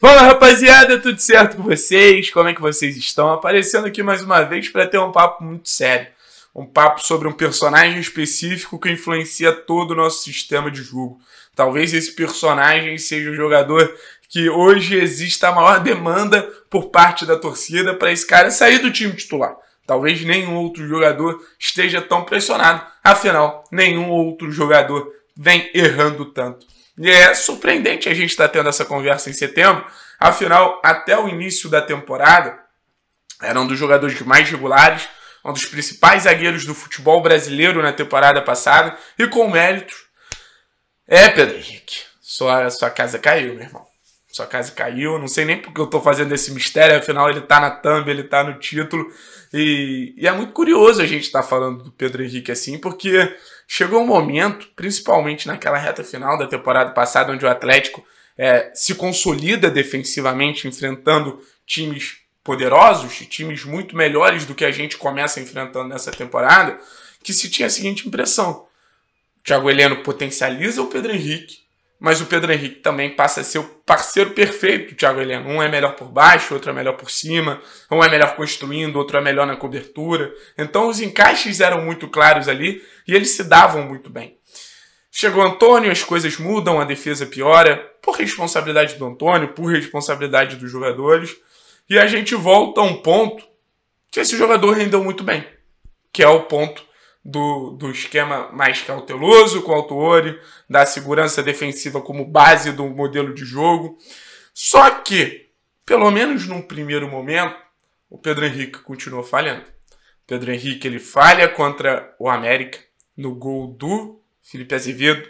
Fala rapaziada, tudo certo com vocês? Como é que vocês estão? Aparecendo aqui mais uma vez para ter um papo muito sério. Um papo sobre um personagem específico que influencia todo o nosso sistema de jogo. Talvez esse personagem seja o jogador que hoje exista a maior demanda por parte da torcida para esse cara sair do time titular. Talvez nenhum outro jogador esteja tão pressionado, afinal, nenhum outro jogador vem errando tanto é surpreendente a gente estar tá tendo essa conversa em setembro. Afinal, até o início da temporada, era um dos jogadores mais regulares, um dos principais zagueiros do futebol brasileiro na temporada passada e com méritos. É, Pedro Henrique, sua, sua casa caiu, meu irmão. Sua casa caiu, não sei nem porque eu tô fazendo esse mistério, afinal ele tá na thumb, ele tá no título. E, e é muito curioso a gente estar tá falando do Pedro Henrique assim, porque chegou um momento, principalmente naquela reta final da temporada passada, onde o Atlético é, se consolida defensivamente, enfrentando times poderosos, times muito melhores do que a gente começa enfrentando nessa temporada, que se tinha a seguinte impressão. Thiago Heleno potencializa o Pedro Henrique, mas o Pedro Henrique também passa a ser o parceiro perfeito do Thiago Heleno. Um é melhor por baixo, outro é melhor por cima, um é melhor construindo, outro é melhor na cobertura. Então os encaixes eram muito claros ali e eles se davam muito bem. Chegou Antônio, as coisas mudam, a defesa piora, por responsabilidade do Antônio, por responsabilidade dos jogadores, e a gente volta a um ponto que esse jogador rendeu muito bem, que é o ponto do, do esquema mais cauteloso com o Autori, da segurança defensiva como base do modelo de jogo. Só que, pelo menos num primeiro momento, o Pedro Henrique continuou falhando. O Pedro Henrique ele falha contra o América no gol do Felipe Azevedo.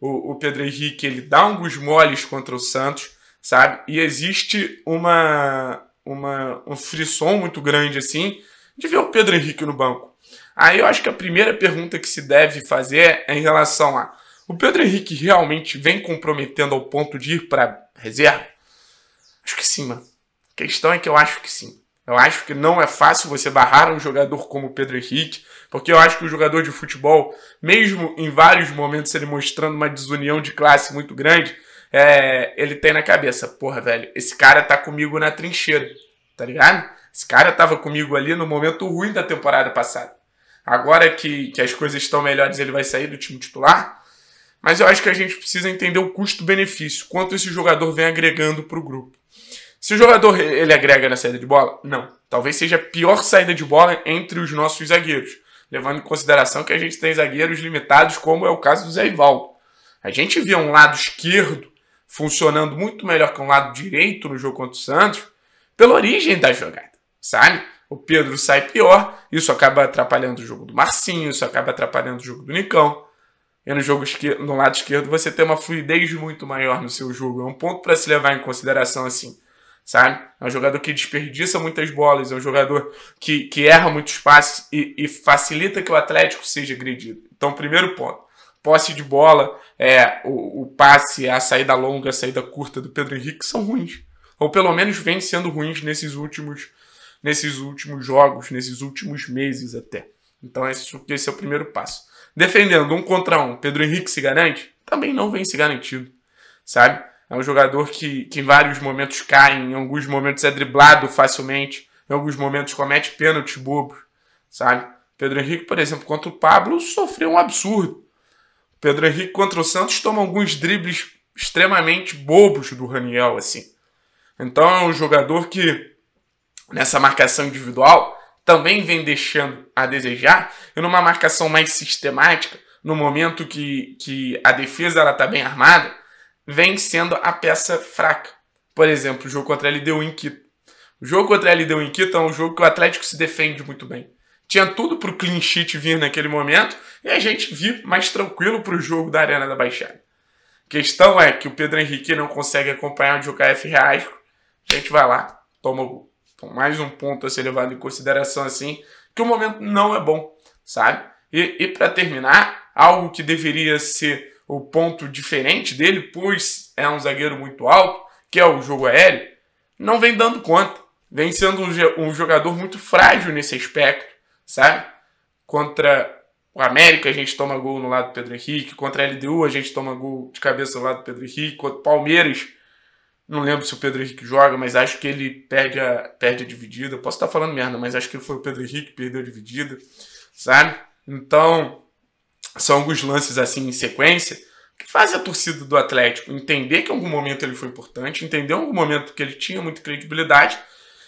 O, o Pedro Henrique ele dá alguns moles contra o Santos, sabe? E existe uma, uma um frisson muito grande assim de ver o Pedro Henrique no banco. Aí eu acho que a primeira pergunta que se deve fazer é em relação a o Pedro Henrique realmente vem comprometendo ao ponto de ir para reserva? Acho que sim, mano. A questão é que eu acho que sim. Eu acho que não é fácil você barrar um jogador como o Pedro Henrique, porque eu acho que o jogador de futebol, mesmo em vários momentos ele mostrando uma desunião de classe muito grande, é, ele tem na cabeça, porra, velho, esse cara tá comigo na trincheira, tá ligado? Esse cara tava comigo ali no momento ruim da temporada passada. Agora que, que as coisas estão melhores, ele vai sair do time titular. Mas eu acho que a gente precisa entender o custo-benefício, quanto esse jogador vem agregando para o grupo. Se o jogador ele agrega na saída de bola, não. Talvez seja a pior saída de bola entre os nossos zagueiros, levando em consideração que a gente tem zagueiros limitados, como é o caso do Zé Ivaldo. A gente via um lado esquerdo funcionando muito melhor que um lado direito no jogo contra o Santos, pela origem da jogada, sabe? o Pedro sai pior, isso acaba atrapalhando o jogo do Marcinho, isso acaba atrapalhando o jogo do Nicão. E no jogo esquerdo, no lado esquerdo você tem uma fluidez muito maior no seu jogo. É um ponto para se levar em consideração assim, sabe? É um jogador que desperdiça muitas bolas, é um jogador que, que erra muitos passes e, e facilita que o Atlético seja agredido. Então, primeiro ponto posse de bola, é, o, o, passe, a saída longa, a saída curta do Pedro Henrique são ruins. Ou pelo menos vêm sendo ruins nesses últimos nesses últimos jogos, nesses últimos meses até. Então esse, esse é o primeiro passo. Defendendo um contra um, Pedro Henrique se garante? Também não vem se garantido, sabe? É um jogador que, que em vários momentos cai, em alguns momentos é driblado facilmente, em alguns momentos comete pênaltis bobos, sabe? Pedro Henrique, por exemplo, contra o Pablo, sofreu um absurdo. Pedro Henrique contra o Santos toma alguns dribles extremamente bobos do Raniel, assim. Então é um jogador que nessa marcação individual também vem deixando a desejar, e numa marcação mais sistemática, no momento que, que a defesa está bem armada, vem sendo a peça fraca. Por exemplo, o jogo contra a LDU é em Quito. O jogo contra a LDU é em Quito é um jogo que o Atlético se defende muito bem. Tinha tudo para o clean sheet vir naquele momento e a gente viu mais tranquilo para o jogo da Arena da Baixada. A questão é que o Pedro Henrique não consegue acompanhar onde o KF reage. A gente vai lá, toma o gol. Então, mais um ponto a ser levado em consideração, assim, que o momento não é bom, sabe? E, e para terminar, algo que deveria ser o ponto diferente dele, pois é um zagueiro muito alto, que é o jogo aéreo, não vem dando conta. Vem sendo um, um jogador muito frágil nesse aspecto, sabe? Contra o América a gente toma gol no lado do Pedro Henrique, contra a LDU a gente toma gol de cabeça no lado do Pedro Henrique, contra o Palmeiras não lembro se o Pedro Henrique joga, mas acho que ele perde a, perde a dividida. Posso estar falando merda, mas acho que foi o Pedro Henrique que perdeu a dividida, sabe? Então, são alguns lances assim em sequência que faz a torcida do Atlético entender que em algum momento ele foi importante, entender em algum momento que ele tinha muita credibilidade,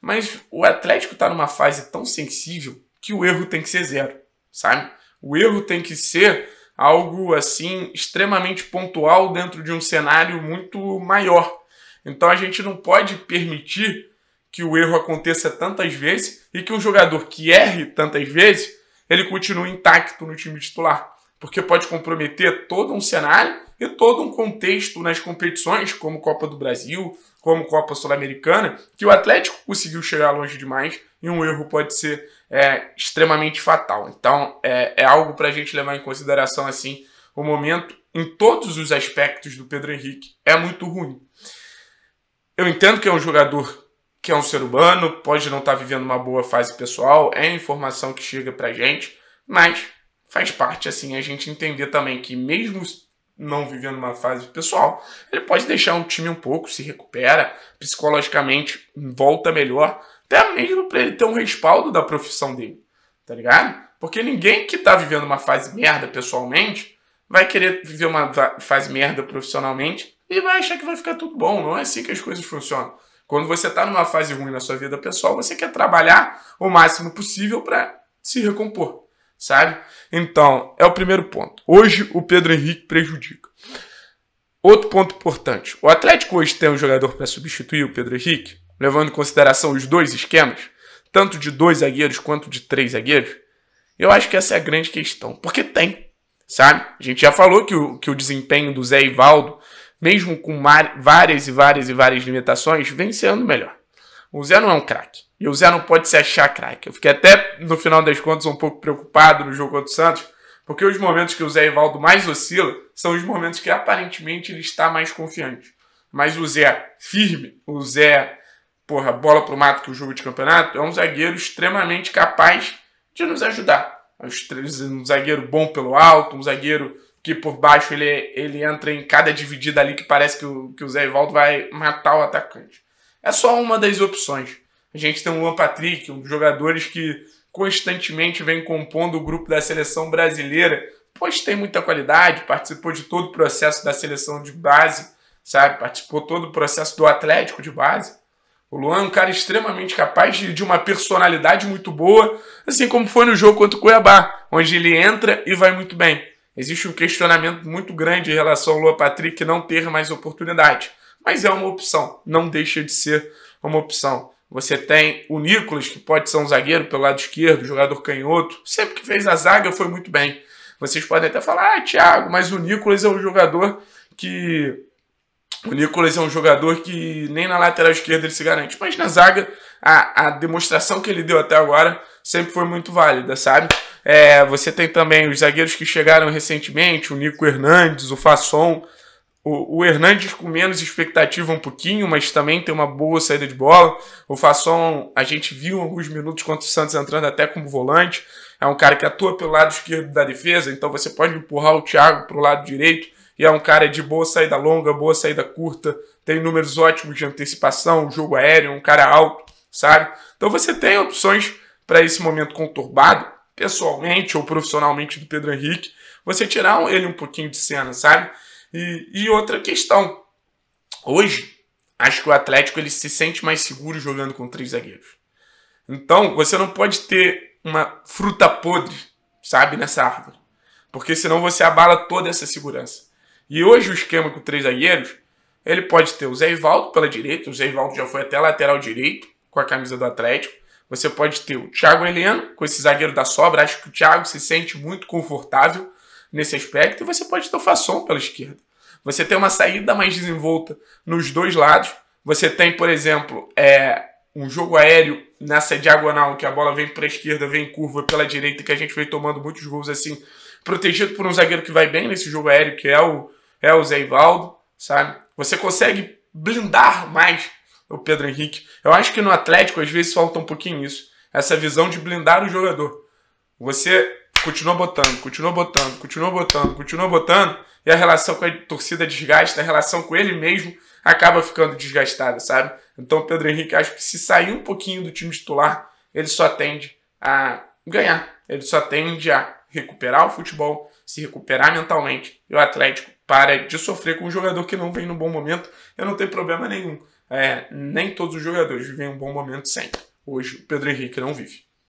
mas o Atlético está numa fase tão sensível que o erro tem que ser zero, sabe? O erro tem que ser algo assim extremamente pontual dentro de um cenário muito maior então a gente não pode permitir que o erro aconteça tantas vezes e que um jogador que erre tantas vezes ele continue intacto no time titular, porque pode comprometer todo um cenário e todo um contexto nas competições, como Copa do Brasil, como Copa Sul-Americana, que o Atlético conseguiu chegar longe demais e um erro pode ser é, extremamente fatal. Então é, é algo para a gente levar em consideração assim o momento em todos os aspectos do Pedro Henrique é muito ruim. Eu entendo que é um jogador que é um ser humano, pode não estar tá vivendo uma boa fase pessoal, é informação que chega pra gente, mas faz parte assim a gente entender também que mesmo não vivendo uma fase pessoal, ele pode deixar um time um pouco, se recupera, psicologicamente volta melhor, até mesmo para ele ter um respaldo da profissão dele, tá ligado? Porque ninguém que tá vivendo uma fase merda pessoalmente vai querer viver uma fase merda profissionalmente e vai achar que vai ficar tudo bom. Não é assim que as coisas funcionam. Quando você está numa fase ruim na sua vida pessoal, você quer trabalhar o máximo possível para se recompor, sabe? Então, é o primeiro ponto. Hoje o Pedro Henrique prejudica. Outro ponto importante: o Atlético hoje tem um jogador para substituir o Pedro Henrique, levando em consideração os dois esquemas, tanto de dois zagueiros quanto de três zagueiros. Eu acho que essa é a grande questão, porque tem, sabe? A gente já falou que o, que o desempenho do Zé Ivaldo mesmo com várias e várias e várias limitações, vem sendo melhor. O Zé não é um craque. E o Zé não pode se achar craque. Eu fiquei até, no final das contas, um pouco preocupado no jogo contra o Santos, porque os momentos que o Zé Ivaldo mais oscila são os momentos que aparentemente ele está mais confiante. Mas o Zé firme, o Zé, porra, bola pro mato que o jogo de campeonato, é um zagueiro extremamente capaz de nos ajudar. um zagueiro bom pelo alto, um zagueiro que por baixo ele, ele entra em cada dividida ali que parece que o, que o Zé Ivaldo vai matar o atacante. É só uma das opções. A gente tem o Luan Patrick, um dos jogadores que constantemente vem compondo o grupo da seleção brasileira, pois tem muita qualidade, participou de todo o processo da seleção de base, sabe? Participou todo o processo do Atlético de base. O Luan é um cara extremamente capaz de, de uma personalidade muito boa, assim como foi no jogo contra o Cuiabá, onde ele entra e vai muito bem. Existe um questionamento muito grande em relação ao Lua Patrick não ter mais oportunidade. Mas é uma opção, não deixa de ser uma opção. Você tem o Nicolas, que pode ser um zagueiro pelo lado esquerdo, jogador canhoto. Sempre que fez a zaga foi muito bem. Vocês podem até falar, ah, Thiago, mas o Nicolas é um jogador que. O Nicolas é um jogador que nem na lateral esquerda ele se garante. Mas na zaga a, a demonstração que ele deu até agora sempre foi muito válida, sabe? É, você tem também os zagueiros que chegaram recentemente, o Nico Hernandes, o Fasson, o, o Hernandes com menos expectativa um pouquinho, mas também tem uma boa saída de bola. O Fasson, a gente viu alguns minutos contra o Santos entrando até como volante. É um cara que atua pelo lado esquerdo da defesa, então você pode empurrar o Thiago para o lado direito. E é um cara de boa saída longa, boa saída curta, tem números ótimos de antecipação, jogo aéreo, um cara alto sabe? Então você tem opções para esse momento conturbado, pessoalmente ou profissionalmente do Pedro Henrique, você tirar ele um pouquinho de cena, sabe? E, e outra questão. Hoje, acho que o Atlético ele se sente mais seguro jogando com três zagueiros. Então, você não pode ter uma fruta podre, sabe, nessa árvore. Porque senão você abala toda essa segurança. E hoje o esquema com três zagueiros, ele pode ter o Zé Ivaldo pela direita, o Zé Ivaldo já foi até lateral direito, com a camisa do Atlético. Você pode ter o Thiago Heleno, com esse zagueiro da sobra. Acho que o Thiago se sente muito confortável nesse aspecto. E você pode ter o Fasson pela esquerda. Você tem uma saída mais desenvolta nos dois lados. Você tem, por exemplo, é, um jogo aéreo nessa diagonal, que a bola vem para a esquerda, vem curva pela direita, que a gente vem tomando muitos gols assim, protegido por um zagueiro que vai bem nesse jogo aéreo, que é o, é o Zé Ivaldo, sabe? Você consegue blindar mais o Pedro Henrique. Eu acho que no Atlético às vezes falta um pouquinho isso. Essa visão de blindar o jogador. Você continua botando, continua botando, continua botando, continua botando, e a relação com a torcida desgasta, a relação com ele mesmo acaba ficando desgastada, sabe? Então o Pedro Henrique acho que se sair um pouquinho do time titular, ele só tende a ganhar. Ele só tende a recuperar o futebol, se recuperar mentalmente. E o Atlético para de sofrer com um jogador que não vem no bom momento. Eu não tenho problema nenhum é, nem todos os jogadores vivem um bom momento sempre. Hoje o Pedro Henrique não vive.